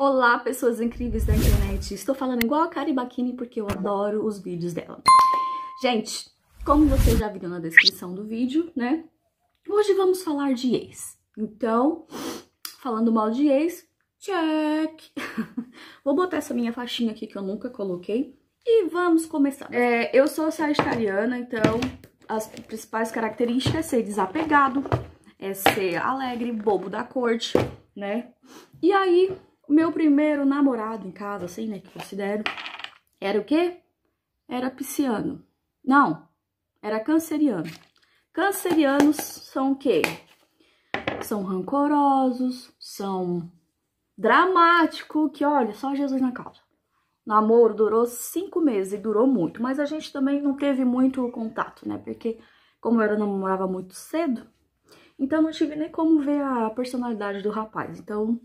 Olá, pessoas incríveis da internet! Estou falando igual a Kari Bakini porque eu adoro os vídeos dela. Gente, como vocês já viram na descrição do vídeo, né? Hoje vamos falar de ex. Então, falando mal de ex, check! Vou botar essa minha faixinha aqui que eu nunca coloquei e vamos começar. É, eu sou sagitariana, então as principais características é ser desapegado, é ser alegre, bobo da corte, né? E aí, o meu primeiro namorado em casa, assim, né, que considero, era o quê? Era pisciano. Não, era canceriano. Cancerianos são o quê? São rancorosos, são dramático, que olha, só Jesus na causa. namoro durou cinco meses e durou muito, mas a gente também não teve muito contato, né? Porque como eu era, namorava muito cedo, então não tive nem como ver a personalidade do rapaz. Então,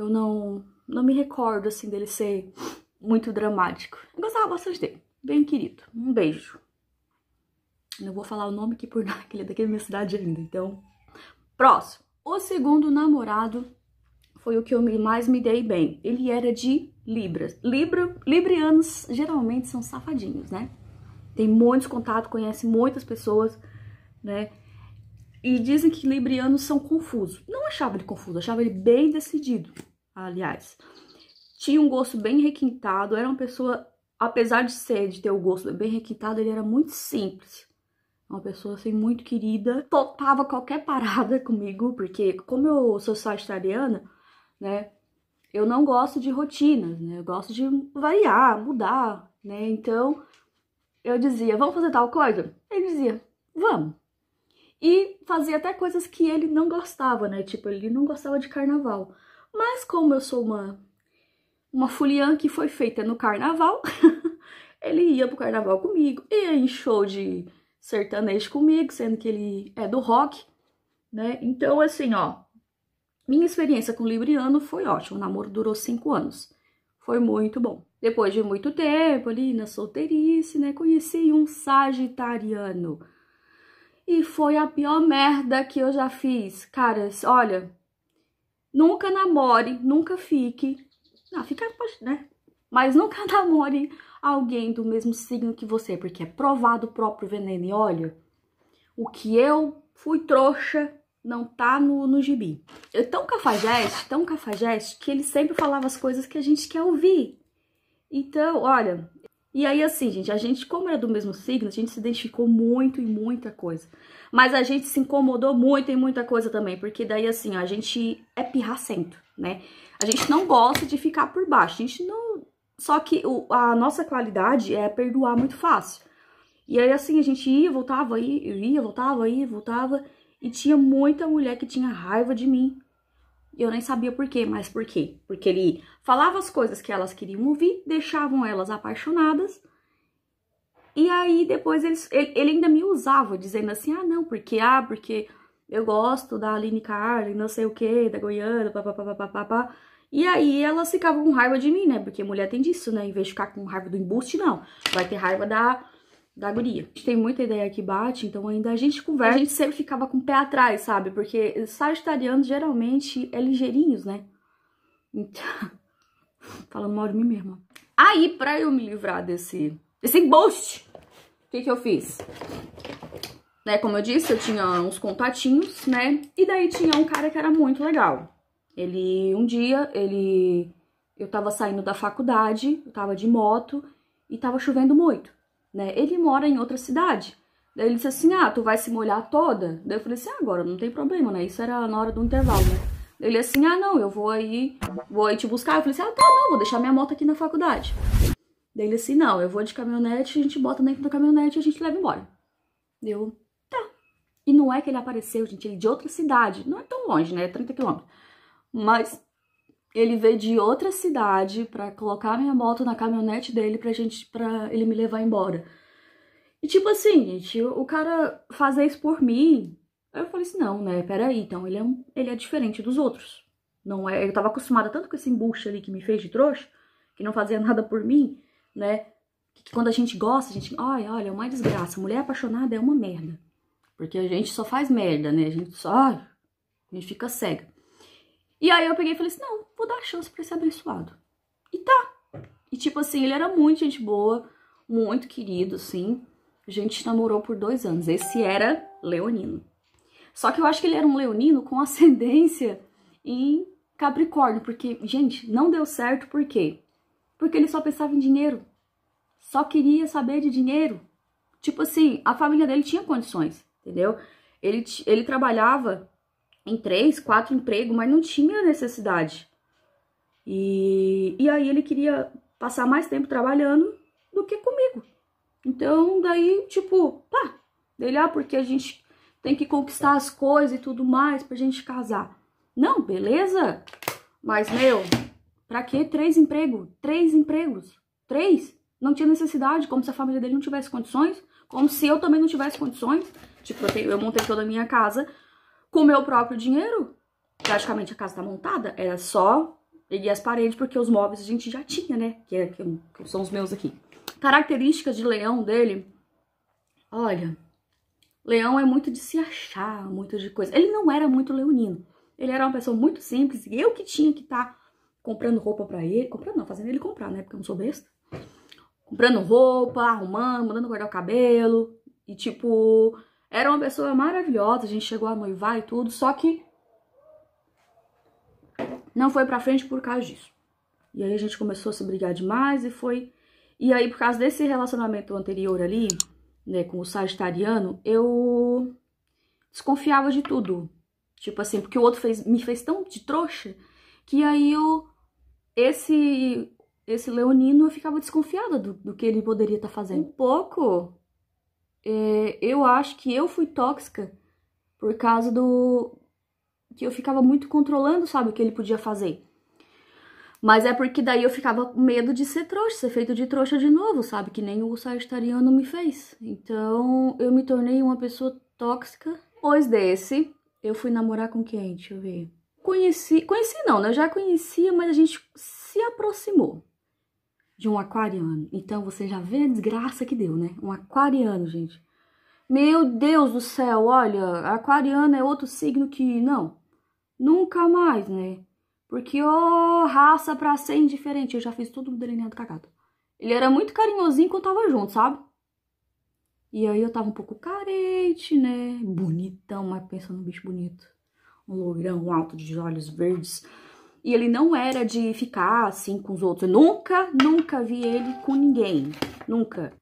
eu não, não me recordo, assim, dele ser muito dramático. Eu gostava bastante dele. Bem querido. Um beijo. Não vou falar o nome aqui por nada, que ele é daqui da minha cidade ainda, então... Próximo. O segundo namorado foi o que eu mais me dei bem. Ele era de Libras. Libra, librianos geralmente são safadinhos, né? Tem muitos contatos, conhece muitas pessoas, né? E dizem que librianos são confusos. Não achava ele confuso, achava ele bem decidido aliás, tinha um gosto bem requintado, era uma pessoa, apesar de ser, de ter o gosto bem requintado, ele era muito simples. Uma pessoa, assim, muito querida, topava qualquer parada comigo, porque como eu sou sagitariana, né, eu não gosto de rotinas, né, eu gosto de variar, mudar, né, então eu dizia, vamos fazer tal coisa? Ele dizia, vamos. E fazia até coisas que ele não gostava, né? Tipo, ele não gostava de carnaval. Mas como eu sou uma, uma fuliã que foi feita no carnaval, ele ia pro carnaval comigo, ia em show de sertanejo comigo, sendo que ele é do rock, né? Então, assim, ó, minha experiência com o Libriano foi ótima. O namoro durou cinco anos. Foi muito bom. Depois de muito tempo ali na solteirice, né? Conheci um sagitariano. E foi a pior merda que eu já fiz. Cara, olha, Nunca namore, nunca fique. Não, ah, ficar pode, né? Mas nunca namore alguém do mesmo signo que você, porque é provado o próprio veneno. E olha, o que eu fui trouxa não tá no, no gibi. Eu é tão cafajeste, tão cafajeste, que ele sempre falava as coisas que a gente quer ouvir. Então, olha, e aí, assim, gente, a gente, como era do mesmo signo, a gente se identificou muito em muita coisa. Mas a gente se incomodou muito em muita coisa também, porque daí, assim, a gente é pirracento, né? A gente não gosta de ficar por baixo, a gente não... Só que o, a nossa qualidade é perdoar muito fácil. E aí, assim, a gente ia, voltava, ia, ia, voltava, ia, voltava. E tinha muita mulher que tinha raiva de mim eu nem sabia por quê, mas por quê? Porque ele falava as coisas que elas queriam ouvir, deixavam elas apaixonadas. E aí depois ele, ele ainda me usava, dizendo assim: ah, não, porque, ah, porque eu gosto da Aline Carlin, não sei o que, da Goiânia, papapá. E aí elas ficavam com raiva de mim, né? Porque mulher tem disso, né? Em vez de ficar com raiva do embuste, não. Vai ter raiva da da guria. A gente tem muita ideia que bate, então ainda a gente conversa. A gente sempre ficava com o pé atrás, sabe? Porque sagitarianos geralmente é ligeirinhos, né? Então, falando mal de mim mesma. Aí, pra eu me livrar desse, desse embuste, o que que eu fiz? Né, como eu disse, eu tinha uns contatinhos, né? E daí tinha um cara que era muito legal. Ele, um dia, ele... Eu tava saindo da faculdade, eu tava de moto e tava chovendo muito né? Ele mora em outra cidade. Daí ele disse assim, ah, tu vai se molhar toda? Daí eu falei assim, ah, agora não tem problema, né? Isso era na hora do intervalo, né? Ele assim, ah, não, eu vou aí, vou aí te buscar. Eu falei assim, ah, tá, não, vou deixar minha moto aqui na faculdade. Daí ele assim, não, eu vou de caminhonete, a gente bota dentro da caminhonete e a gente leva embora. Deu, tá. E não é que ele apareceu, gente, ele é de outra cidade. Não é tão longe, né? É 30 quilômetros. Mas ele veio de outra cidade para colocar minha moto na caminhonete dele pra gente para ele me levar embora. E tipo assim, gente, o cara fazer isso por mim, eu falei assim, não, né? Peraí, então ele é, um, ele é diferente dos outros. Não é, eu tava acostumada tanto com esse embuste ali que me fez de trouxa, que não fazia nada por mim, né? Que, que quando a gente gosta, a gente, olha, olha, é uma desgraça. Mulher apaixonada é uma merda. Porque a gente só faz merda, né? A gente só, a gente fica cega. E aí eu peguei e falei assim, não, vou dar a chance pra esse abençoado. E tá. E tipo assim, ele era muito gente boa, muito querido, assim. A gente namorou por dois anos. Esse era leonino. Só que eu acho que ele era um leonino com ascendência em Capricórnio, porque, gente, não deu certo por quê? Porque ele só pensava em dinheiro. Só queria saber de dinheiro. Tipo assim, a família dele tinha condições, entendeu? Ele, ele trabalhava em três, quatro empregos, mas não tinha necessidade. E, e aí ele queria passar mais tempo trabalhando do que comigo. Então, daí, tipo, pá, dele, ah, porque a gente tem que conquistar as coisas e tudo mais pra gente casar. Não, beleza, mas, meu, pra que três empregos? Três empregos? Três? Não tinha necessidade, como se a família dele não tivesse condições, como se eu também não tivesse condições. Tipo, eu, tenho, eu montei toda a minha casa com o meu próprio dinheiro. Praticamente a casa tá montada, era só erguer as paredes, porque os móveis a gente já tinha, né? Que, é, é que são os meus aqui. Características de leão dele, olha, leão é muito de se achar, muito de coisa. Ele não era muito leonino, ele era uma pessoa muito simples, e eu que tinha que estar tá comprando roupa para ele, comprando não, fazendo ele comprar, né? Porque eu não sou besta. Comprando roupa, arrumando, mandando guardar o cabelo, e tipo, era uma pessoa maravilhosa, a gente chegou a noivar e tudo, só que não foi pra frente por causa disso. E aí a gente começou a se brigar demais e foi... E aí, por causa desse relacionamento anterior ali, né, com o sagitariano, eu desconfiava de tudo. Tipo assim, porque o outro fez, me fez tão de trouxa que aí eu... Esse esse leonino eu ficava desconfiada do, do que ele poderia estar tá fazendo. Um pouco, é, eu acho que eu fui tóxica por causa do. que eu ficava muito controlando, sabe, o que ele podia fazer. Mas é porque daí eu ficava com medo de ser trouxa, ser feito de trouxa de novo, sabe? Que nem o sagitariano me fez. Então eu me tornei uma pessoa tóxica. Depois desse, eu fui namorar com quem? Deixa eu ver. Conheci. Conheci não, né? Eu já conhecia, mas a gente se aproximou de um aquariano. Então você já vê a desgraça que deu, né? Um aquariano, gente. Meu Deus do céu, olha, aquariano é outro signo que não, nunca mais, né? Porque, ô, oh, raça pra ser indiferente, eu já fiz todo o delineado cagado. Ele era muito carinhosinho quando tava junto, sabe? E aí eu tava um pouco carente, né? Bonitão, mas pensa num bicho bonito. Um logrão alto de olhos verdes. E ele não era de ficar assim com os outros. Eu nunca, nunca vi ele com ninguém. Nunca.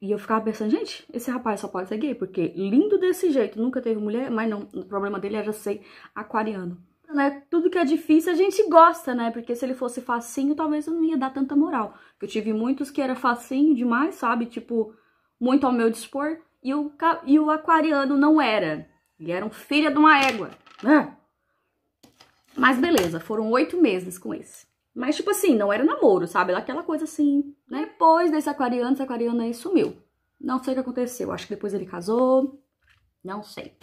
E eu ficava pensando, gente, esse rapaz só pode ser gay, porque lindo desse jeito, nunca teve mulher, mas não, o problema dele era ser aquariano. Né? Tudo que é difícil a gente gosta, né? Porque se ele fosse facinho, talvez eu não ia dar tanta moral. Eu tive muitos que era facinho demais, sabe? Tipo, muito ao meu dispor. E o, e o aquariano não era. Ele era um filho de uma égua. Ah! Mas beleza, foram oito meses com esse. Mas, tipo assim, não era namoro, sabe? aquela coisa assim. Né? Depois desse aquariano, esse aquariano aí sumiu. Não sei o que aconteceu. Acho que depois ele casou. Não sei.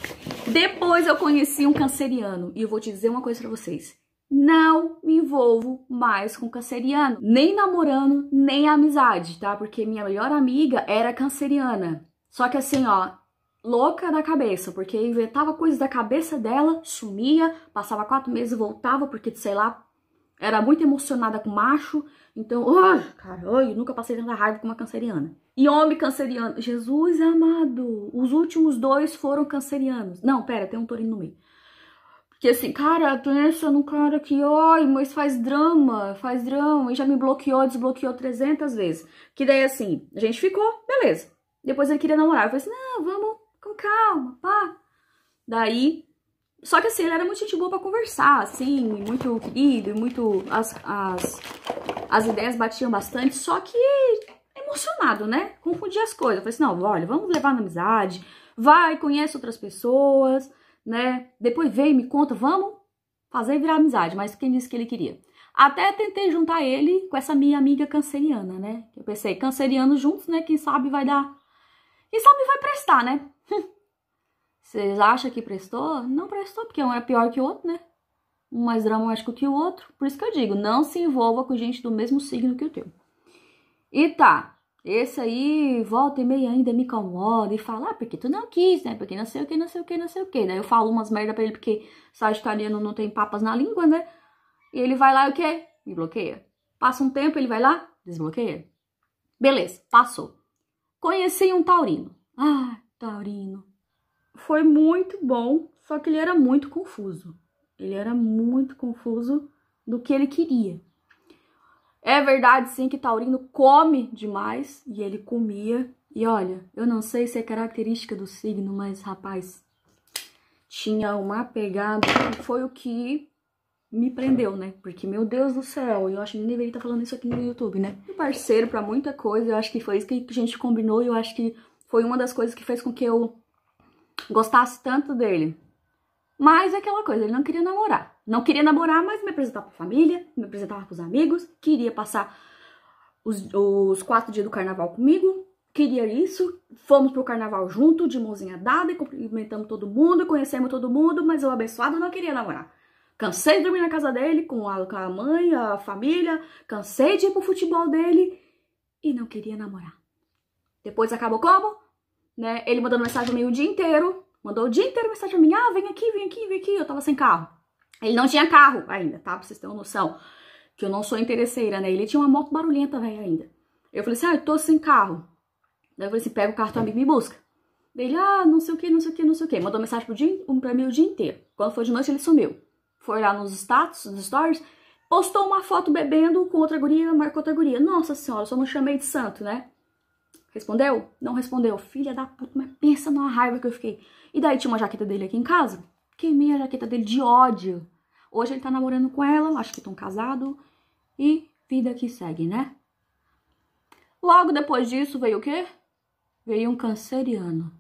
Depois eu conheci um canceriano. E eu vou te dizer uma coisa pra vocês. Não me envolvo mais com canceriano. Nem namorando, nem amizade, tá? Porque minha melhor amiga era canceriana. Só que assim, ó, louca da cabeça, porque inventava coisas da cabeça dela, sumia, passava quatro meses e voltava, porque, sei lá, era muito emocionada com macho. Então, oh, cara, oh, eu nunca passei tanta raiva com uma canceriana. E homem canceriano, Jesus amado, os últimos dois foram cancerianos. Não, pera, tem um torino no meio. Porque assim, cara, tô nessa é num cara que, oi, mas faz drama, faz drama, e já me bloqueou, desbloqueou 300 vezes. Que daí assim, a gente ficou, beleza. Depois ele queria namorar, eu falei assim, não, vamos calma, pá. Daí. Só que assim, ele era muito gente boa pra conversar, assim, muito querido, muito. As, as, as ideias batiam bastante, só que emocionado, né? Confundia as coisas. Eu falei assim, não, olha, vamos levar na amizade, vai, conhece outras pessoas, né? Depois vem, me conta, vamos fazer virar amizade, mas quem disse que ele queria? Até tentei juntar ele com essa minha amiga canceriana, né? Eu pensei, canceriano juntos, né? Quem sabe vai dar. Quem sabe vai prestar, né? Vocês acham que prestou? Não prestou, porque um é pior que o outro, né? Um mais dramático que o outro. Por isso que eu digo, não se envolva com gente do mesmo signo que o teu. E tá, esse aí volta e meia ainda me incomoda e fala, ah, porque tu não quis, né? Porque não sei o que, não sei o que, não sei o que. Daí né? eu falo umas merda pra ele, porque sagitariano não tem papas na língua, né? E ele vai lá e o quê? Me bloqueia. Passa um tempo, ele vai lá, desbloqueia. Beleza, passou. Conheci um taurino. Ah, taurino. Foi muito bom, só que ele era muito confuso. Ele era muito confuso do que ele queria. É verdade, sim, que taurino come demais, e ele comia. E olha, eu não sei se é característica do signo, mas, rapaz, tinha uma pegada que foi o que me prendeu, né? Porque, meu Deus do céu, eu acho que nem deveria estar falando isso aqui no YouTube, né? Um parceiro para muita coisa, eu acho que foi isso que a gente combinou, e eu acho que foi uma das coisas que fez com que eu gostasse tanto dele. Mas é aquela coisa, ele não queria namorar. Não queria namorar, mas me apresentava pra família, me apresentava para os amigos, queria passar os, os quatro dias do carnaval comigo, queria isso. Fomos pro carnaval junto, de mãozinha dada, e cumprimentamos todo mundo, conhecemos todo mundo, mas eu abençoado não queria namorar. Cansei de dormir na casa dele com a, com a mãe, a família, cansei de ir pro futebol dele e não queria namorar. Depois acabou como? Né? Ele mandando mensagem pra mim o dia inteiro. Mandou o dia inteiro mensagem pra mim. Ah, vem aqui, vem aqui, vem aqui. Eu tava sem carro. Ele não tinha carro ainda, tá? Pra vocês terem uma noção. Que eu não sou interesseira, né? Ele tinha uma moto barulhenta, velho, ainda. Eu falei assim, ah, eu tô sem carro. Daí eu falei assim, pega o carro do amigo e me busca. Daí ele, ah, não sei o que, não sei o que, não sei o que. Mandou mensagem pro dia, pra mim o dia inteiro. Quando foi de noite, ele sumiu. Foi lá nos status, nos stories, postou uma foto bebendo com outra guria, marcou outra guria. Nossa senhora, só não chamei de santo, né? Respondeu? Não respondeu. Filha da puta, mas pensa na raiva que eu fiquei. E daí tinha uma jaqueta dele aqui em casa. Queimei a jaqueta dele de ódio. Hoje ele tá namorando com ela, acho que estão casados. E vida que segue, né? Logo depois disso veio o quê? Veio um canceriano.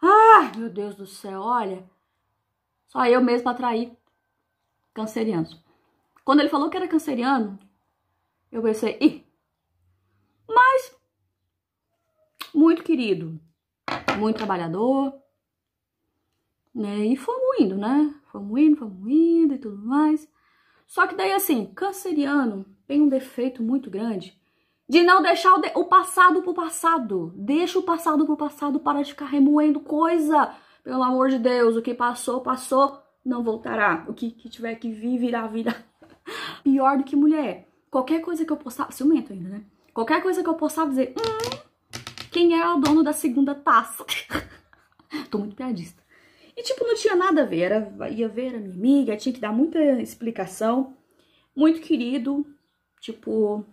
Ah, meu Deus do céu, olha. Só eu mesmo atraí cancerianos. Quando ele falou que era canceriano, eu pensei, ih, muito querido, muito trabalhador, né? E fomos indo, né? Fomos indo, fomos indo e tudo mais. Só que daí, assim, canceriano tem um defeito muito grande de não deixar o, de o passado pro passado. Deixa o passado pro passado, para de ficar remoendo coisa. Pelo amor de Deus, o que passou, passou, não voltará. O que, que tiver que vir, virá, virá. Pior do que mulher. Qualquer coisa que eu possa... ciumento ainda, né? Qualquer coisa que eu possa dizer, hum, quem era é o dono da segunda taça. Tô muito piadista. E, tipo, não tinha nada a ver. Era, ia ver a minha amiga, tinha que dar muita explicação. Muito querido. Tipo,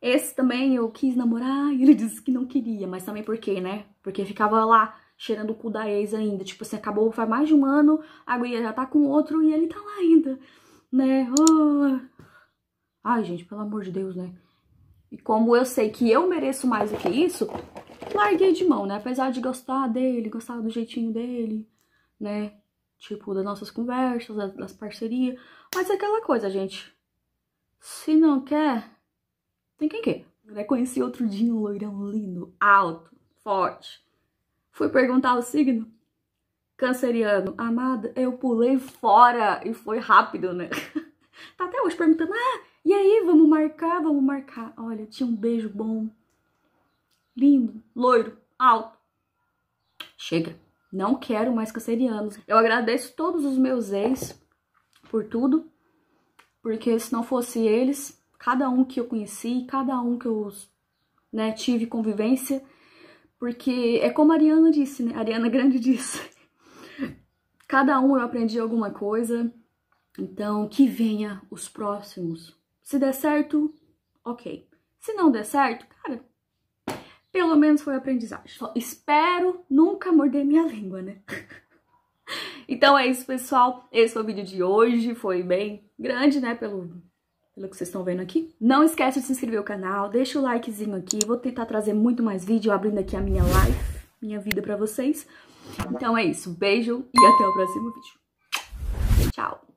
esse também eu quis namorar e ele disse que não queria. Mas também por quê, né? Porque ficava lá cheirando o cu da ex ainda. Tipo assim, acabou faz mais de um ano, a guria já tá com outro e ele tá lá ainda. Né? Oh. Ai, gente, pelo amor de Deus, né? E como eu sei que eu mereço mais do que isso, larguei de mão, né? Apesar de gostar dele, gostar do jeitinho dele, né? Tipo, das nossas conversas, das, parcerias. Mas é aquela coisa, gente. Se não quer, tem quem quer. Conheci outro dia um loirão lindo, alto, forte. Fui perguntar o signo. Canceriano, amada, eu pulei fora e foi rápido, né? tá até hoje perguntando, ah, e aí, vamos marcar, vamos marcar. Olha, tinha um beijo bom. Lindo, loiro, alto. Chega. Não quero mais cancerianos. Eu agradeço todos os meus ex por tudo, porque se não fosse eles, cada um que eu conheci, cada um que eu né, tive convivência, porque é como a Ariana disse, né? A Ariana Grande disse. Cada um eu aprendi alguma coisa, então que venha os próximos, se der certo, ok. Se não der certo, cara, pelo menos foi aprendizagem. Só espero nunca morder minha língua, né? então é isso, pessoal. Esse foi o vídeo de hoje. Foi bem grande, né? Pelo, pelo que vocês estão vendo aqui. Não esquece de se inscrever no canal. Deixa o likezinho aqui. Vou tentar trazer muito mais vídeo abrindo aqui a minha live, minha vida pra vocês. Então é isso. Beijo e até o próximo vídeo. Tchau!